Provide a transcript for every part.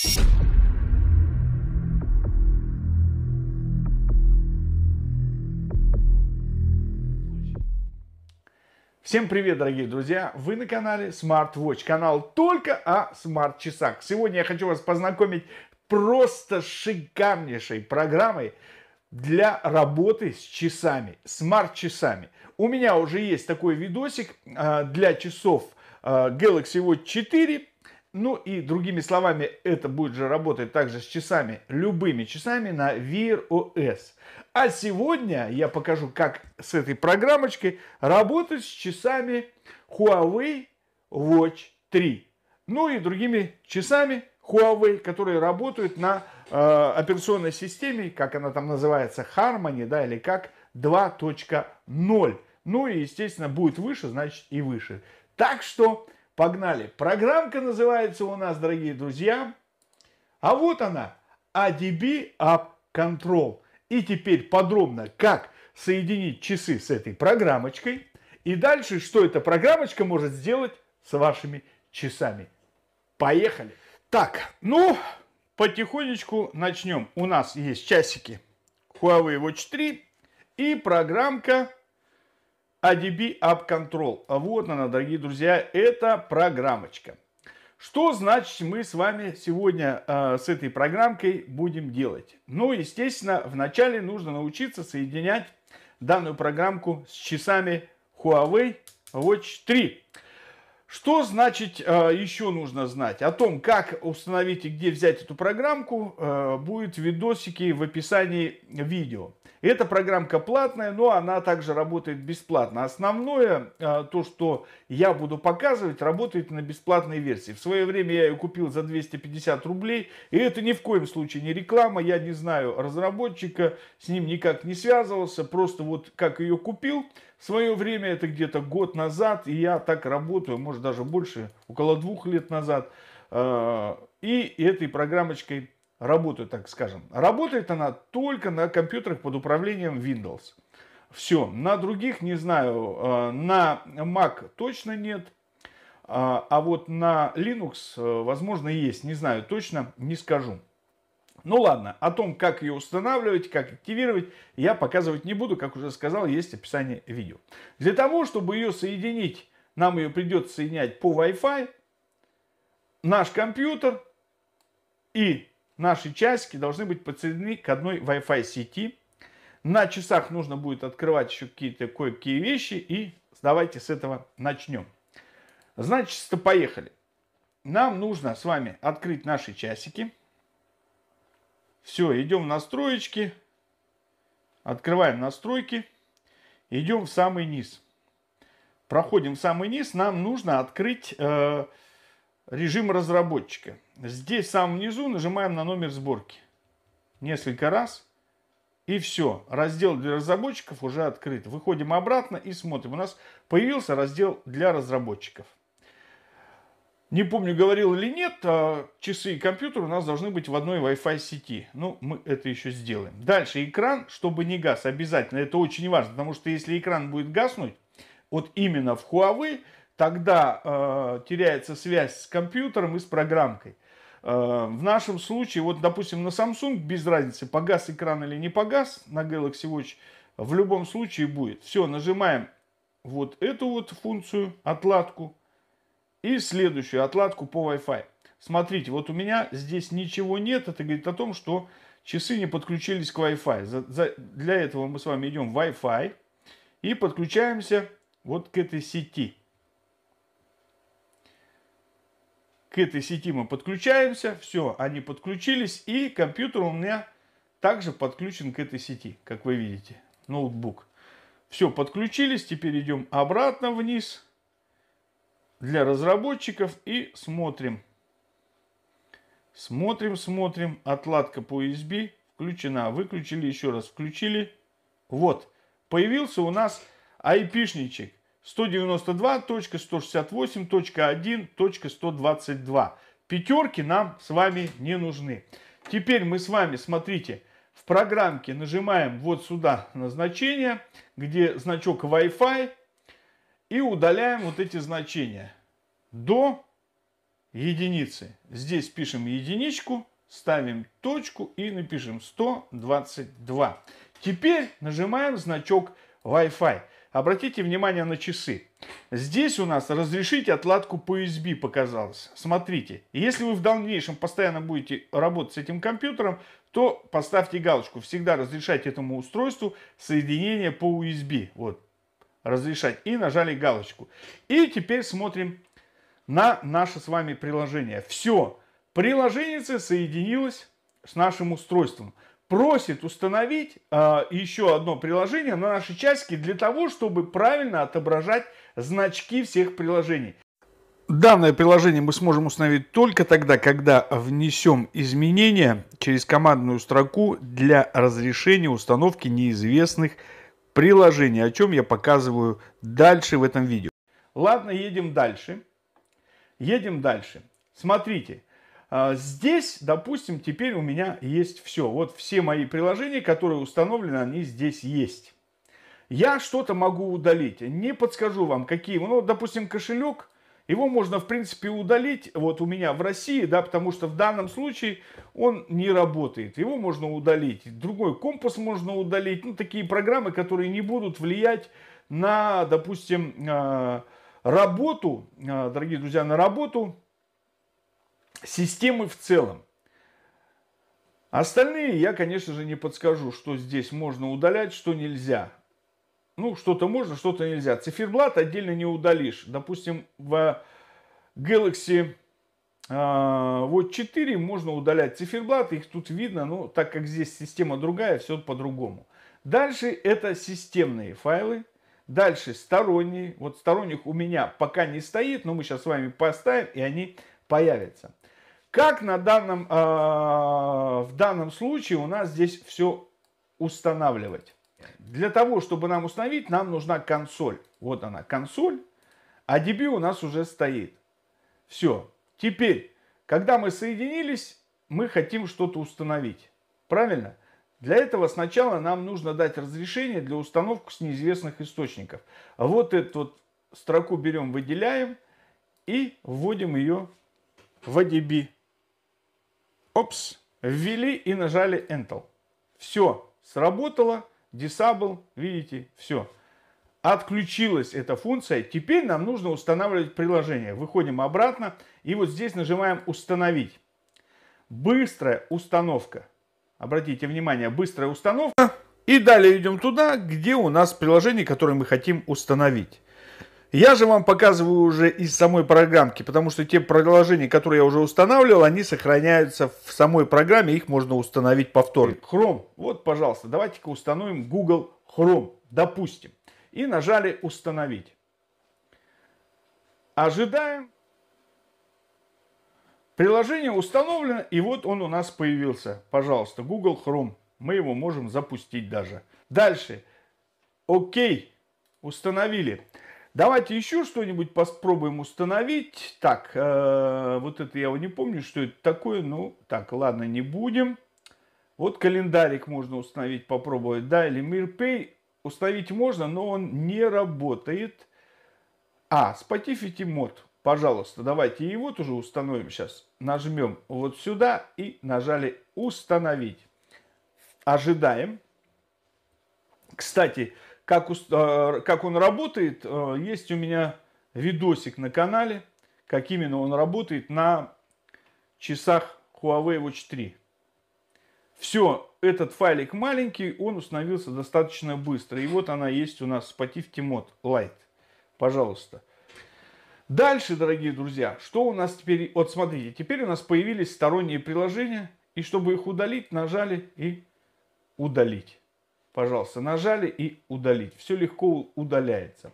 Всем привет, дорогие друзья! Вы на канале SmartWatch, канал только о смарт-часах. Сегодня я хочу вас познакомить просто шикарнейшей программой для работы с часами, смарт-часами. У меня уже есть такой видосик а, для часов а, Galaxy Watch 4, ну и другими словами, это будет же работать также с часами, любыми часами на Wear OS. А сегодня я покажу, как с этой программочкой работать с часами Huawei Watch 3. Ну и другими часами Huawei, которые работают на э, операционной системе, как она там называется, Harmony, да, или как 2.0. Ну и, естественно, будет выше, значит и выше. Так что Погнали. Программка называется у нас, дорогие друзья. А вот она. ADB а App Control. И теперь подробно, как соединить часы с этой программочкой. И дальше, что эта программочка может сделать с вашими часами. Поехали. Так, ну, потихонечку начнем. У нас есть часики Huawei Watch 3 и программка ADB а App Control. А Вот она, дорогие друзья, это программочка. Что значит мы с вами сегодня э, с этой программкой будем делать? Ну, естественно, вначале нужно научиться соединять данную программку с часами Huawei Watch 3. Что значит э, еще нужно знать? О том, как установить и где взять эту программку, э, будет видосики в описании видео. Эта программка платная, но она также работает бесплатно. Основное, а, то, что я буду показывать, работает на бесплатной версии. В свое время я ее купил за 250 рублей, и это ни в коем случае не реклама, я не знаю разработчика, с ним никак не связывался, просто вот как ее купил, в свое время это где-то год назад, и я так работаю, может даже больше, около двух лет назад, а, и этой программочкой работают, так скажем. Работает она только на компьютерах под управлением Windows. Все, на других не знаю, э, на Mac точно нет, а, а вот на Linux, э, возможно, есть, не знаю, точно не скажу. Ну ладно, о том, как ее устанавливать, как активировать, я показывать не буду, как уже сказал, есть описание видео. Для того, чтобы ее соединить, нам ее придется соединять по Wi-Fi, наш компьютер и Наши часики должны быть подсоединены к одной Wi-Fi сети. На часах нужно будет открывать еще какие-то кое-какие вещи. И давайте с этого начнем. Значит, поехали. Нам нужно с вами открыть наши часики. Все, идем в настроечки. Открываем настройки. Идем в самый низ. Проходим в самый низ. Нам нужно открыть... Э, режим разработчика. Здесь в самом низу нажимаем на номер сборки. Несколько раз. И все. Раздел для разработчиков уже открыт. Выходим обратно и смотрим. У нас появился раздел для разработчиков. Не помню, говорил или нет, а часы и компьютер у нас должны быть в одной Wi-Fi сети. Ну, мы это еще сделаем. Дальше экран, чтобы не гас обязательно. Это очень важно, потому что если экран будет гаснуть, вот именно в Huawei, тогда э, теряется связь с компьютером и с программкой. Э, в нашем случае, вот, допустим, на Samsung без разницы, погас экран или не погас, на Galaxy Watch в любом случае будет. Все, нажимаем вот эту вот функцию, отладку, и следующую отладку по Wi-Fi. Смотрите, вот у меня здесь ничего нет, это говорит о том, что часы не подключились к Wi-Fi. За, за, для этого мы с вами идем в Wi-Fi и подключаемся вот к этой сети. к этой сети мы подключаемся, все, они подключились, и компьютер у меня также подключен к этой сети, как вы видите, ноутбук. Все, подключились, теперь идем обратно вниз для разработчиков и смотрим. Смотрим, смотрим, отладка по USB включена, выключили, еще раз включили. Вот, появился у нас айпишничек. 192.168.1.122. Пятерки нам с вами не нужны. Теперь мы с вами, смотрите, в программке нажимаем вот сюда назначение, где значок Wi-Fi, и удаляем вот эти значения до единицы. Здесь пишем единичку, ставим точку и напишем 122. Теперь нажимаем значок Wi-Fi. Обратите внимание на часы. Здесь у нас разрешить отладку по USB показалось. Смотрите, если вы в дальнейшем постоянно будете работать с этим компьютером, то поставьте галочку «Всегда разрешать этому устройству соединение по USB». Вот, разрешать. И нажали галочку. И теперь смотрим на наше с вами приложение. Все, приложение соединилось с нашим устройством просит установить э, а, еще одно приложение на наши часики для того, чтобы правильно отображать значки всех приложений. Данное приложение мы сможем установить только тогда, когда внесем изменения через командную строку для разрешения установки неизвестных приложений, о чем я показываю дальше в этом видео. Ладно, едем дальше. Едем дальше. Смотрите, а, здесь, допустим, теперь у меня есть все. Вот все мои приложения, которые установлены, они здесь есть. Я что-то могу удалить. Не подскажу вам, какие. Ну, допустим, кошелек. Его можно, в принципе, удалить, вот у меня в России, да, потому что в данном случае он не работает. Его можно удалить. Другой компас можно удалить. Ну, такие программы, которые не будут влиять на, допустим, а, работу, а, дорогие друзья, на работу системы в целом. Остальные я, конечно же, не подскажу, что здесь можно удалять, что нельзя. Ну, что-то можно, что-то нельзя. Циферблат отдельно не удалишь. Допустим, в Galaxy а, вот 4 можно удалять циферблат, их тут видно, но так как здесь система другая, все по-другому. Дальше это системные файлы, дальше сторонние. Вот сторонних у меня пока не стоит, но мы сейчас с вами поставим, и они появятся. Как на данном, э, в данном случае у нас здесь все устанавливать? Для того, чтобы нам установить, нам нужна консоль. Вот она, консоль. А DB у нас уже стоит. Все. Теперь, когда мы соединились, мы хотим что-то установить. Правильно? Для этого сначала нам нужно дать разрешение для установки с неизвестных источников. Вот эту вот строку берем, выделяем и вводим ее в ADB. Опс, ввели и нажали Enter. Все, сработало, disable, видите, все. Отключилась эта функция. Теперь нам нужно устанавливать приложение. Выходим обратно и вот здесь нажимаем «Установить». Быстрая установка. Обратите внимание, быстрая установка. И далее идем туда, где у нас приложение, которое мы хотим установить. Я же вам показываю уже из самой программки, потому что те приложения, которые я уже устанавливал, они сохраняются в самой программе, их можно установить повторно. Э, Chrome, вот, пожалуйста, давайте-ка установим Google Chrome, допустим, и нажали «Установить». Ожидаем. Приложение установлено, и вот он у нас появился. Пожалуйста, Google Chrome. Мы его можем запустить даже. Дальше. Окей. Установили. Давайте еще что-нибудь попробуем установить. Так, э, вот это я не помню, что это такое. Ну, так, ладно, не будем. Вот календарик можно установить, попробовать. Да, или Мирпей установить можно, но он не работает. А, Spotify мод, пожалуйста, давайте его тоже установим сейчас. Нажмем вот сюда и нажали установить. Ожидаем. Кстати, как, э, как он работает, э, есть у меня видосик на канале, как именно он работает на часах Huawei Watch 3. Все, этот файлик маленький, он установился достаточно быстро. И вот она есть у нас в Spotif Mod Lite. Пожалуйста. Дальше, дорогие друзья, что у нас теперь... Вот смотрите, теперь у нас появились сторонние приложения. И чтобы их удалить, нажали и удалить. Пожалуйста, нажали и удалить. Все легко удаляется.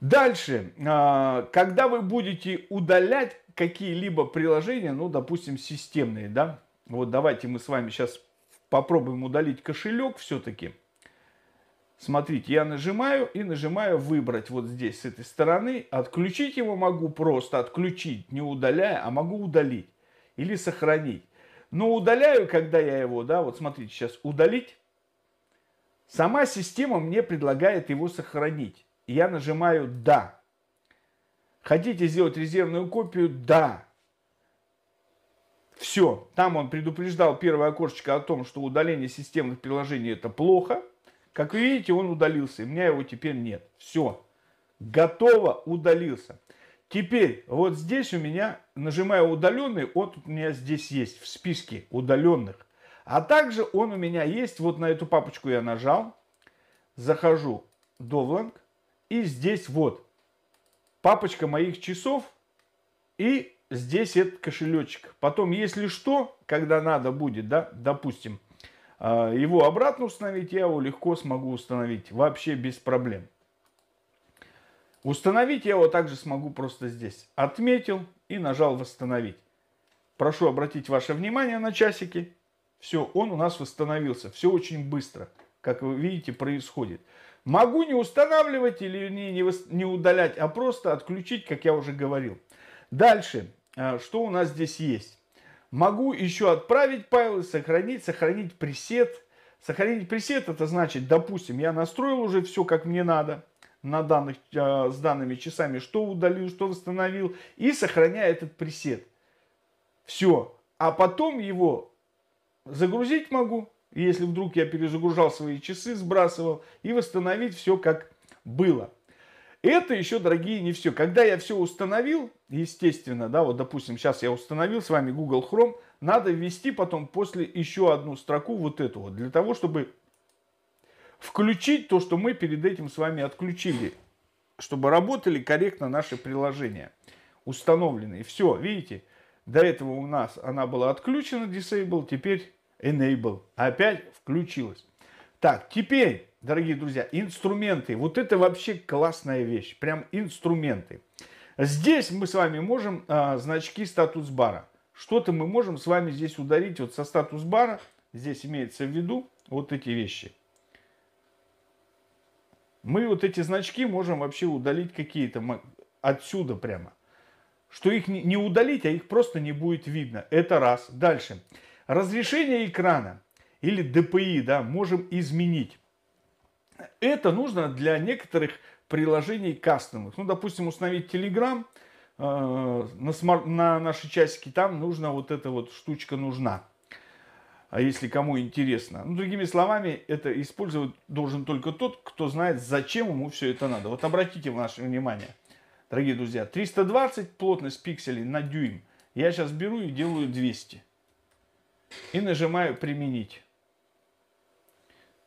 Дальше, а, когда вы будете удалять какие-либо приложения, ну, допустим, системные, да, вот давайте мы с вами сейчас попробуем удалить кошелек все-таки. Смотрите, я нажимаю и нажимаю выбрать вот здесь с этой стороны. Отключить его могу просто, отключить, не удаляя, а могу удалить или сохранить. Но удаляю, когда я его, да, вот смотрите, сейчас удалить. Сама система мне предлагает его сохранить. я нажимаю «Да». Хотите сделать резервную копию? Да. Все. Там он предупреждал первое окошечко о том, что удаление системных приложений это плохо. Как вы видите, он удалился. И у меня его теперь нет. Все. Готово. Удалился. Теперь вот здесь у меня, нажимая удаленный, вот у меня здесь есть в списке удаленных. А также он у меня есть, вот на эту папочку я нажал, захожу Довланг, и здесь вот папочка моих часов, и здесь этот кошелечек. Потом, если что, когда надо будет, да, допустим, а, его обратно установить, я его легко смогу установить, вообще без проблем. Установить я его также смогу просто здесь. Отметил и нажал «Восстановить». Прошу обратить ваше внимание на часики. Все, он у нас восстановился. Все очень быстро, как вы видите, происходит. Могу не устанавливать или не, не, не удалять, а просто отключить, как я уже говорил. Дальше, а, что у нас здесь есть? Могу еще отправить файлы, сохранить, сохранить пресет. Сохранить пресет, это значит, допустим, я настроил уже все, как мне надо на данных, а, с данными часами, что удалил, что восстановил, и сохраняю этот пресет. Все. А потом его загрузить могу, если вдруг я перезагружал свои часы, сбрасывал, и восстановить все как было. Это еще, дорогие, не все. Когда я все установил, естественно, да, вот допустим, сейчас я установил с вами Google Chrome, надо ввести потом после еще одну строку вот эту вот, для того, чтобы включить то, что мы перед этим с вами отключили, чтобы работали корректно наши приложения установленные. Все, видите, до этого у нас она была отключена, disable, теперь enable. Опять включилась. Так, теперь, дорогие друзья, инструменты. Вот это вообще классная вещь. Прям инструменты. Здесь мы с вами можем а, значки статус-бара. Что-то мы можем с вами здесь ударить вот со статус-бара. Здесь имеется в виду вот эти вещи. Мы вот эти значки можем вообще удалить какие-то отсюда прямо что их не удалить, а их просто не будет видно. Это раз. Дальше. Разрешение экрана или DPI, да, можем изменить. Это нужно для некоторых приложений кастомных. Ну, допустим, установить Telegram э, на, смарт, на наши часики, там нужна вот эта вот штучка нужна. А если кому интересно. Ну, другими словами, это использовать должен только тот, кто знает, зачем ему все это надо. Вот обратите ваше внимание – дорогие друзья. 320 плотность пикселей на дюйм. Я сейчас беру и делаю 200. И нажимаю «Применить».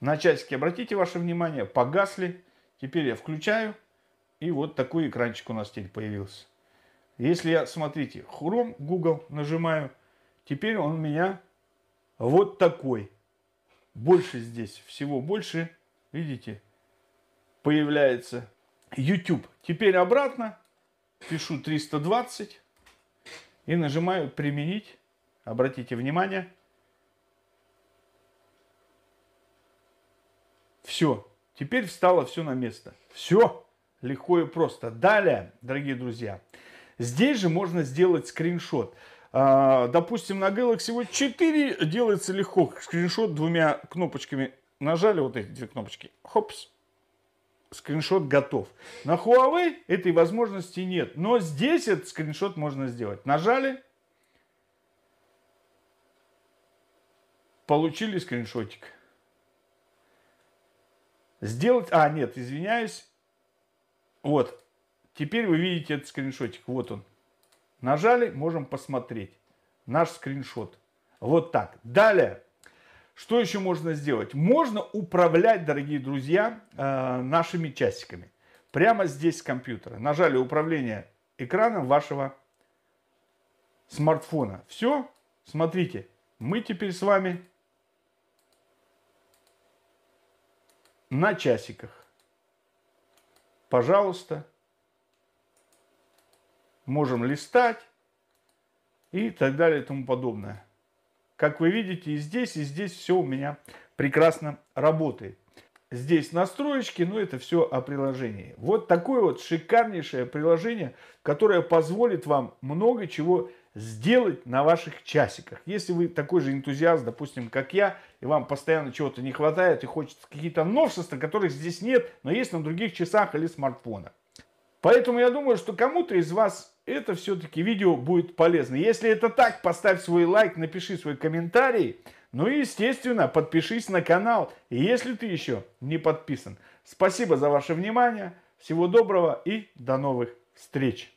На часике, обратите ваше внимание, погасли. Теперь я включаю. И вот такой экранчик у нас теперь появился. Если я, смотрите, Chrome, Google нажимаю, теперь он у меня вот такой. Больше здесь, всего больше, видите, появляется YouTube. Теперь обратно. Пишу 320 и нажимаю «Применить». Обратите внимание. Все. Теперь встало все на место. Все. Легко и просто. Далее, дорогие друзья, здесь же можно сделать скриншот. А, допустим, на Galaxy Watch 4 делается легко скриншот двумя кнопочками. Нажали вот эти две кнопочки. Хопс скриншот готов. На Huawei этой возможности нет, но здесь этот скриншот можно сделать. Нажали, получили скриншотик. Сделать, а нет, извиняюсь, вот, теперь вы видите этот скриншотик, вот он. Нажали, можем посмотреть наш скриншот. Вот так. Далее, что еще можно сделать? Можно управлять, дорогие друзья, э, нашими часиками. Прямо здесь с компьютера. Нажали управление экраном вашего смартфона. Все, смотрите, мы теперь с вами на часиках. Пожалуйста. Можем листать и так далее и тому подобное. Как вы видите, и здесь, и здесь все у меня прекрасно работает. Здесь настроечки, но это все о приложении. Вот такое вот шикарнейшее приложение, которое позволит вам много чего сделать на ваших часиках. Если вы такой же энтузиаст, допустим, как я, и вам постоянно чего-то не хватает, и хочется какие-то новшества, которых здесь нет, но есть на других часах или смартфонах. Поэтому я думаю, что кому-то из вас это все-таки видео будет полезно. Если это так, поставь свой лайк, напиши свой комментарий. Ну и, естественно, подпишись на канал, если ты еще не подписан. Спасибо за ваше внимание, всего доброго и до новых встреч!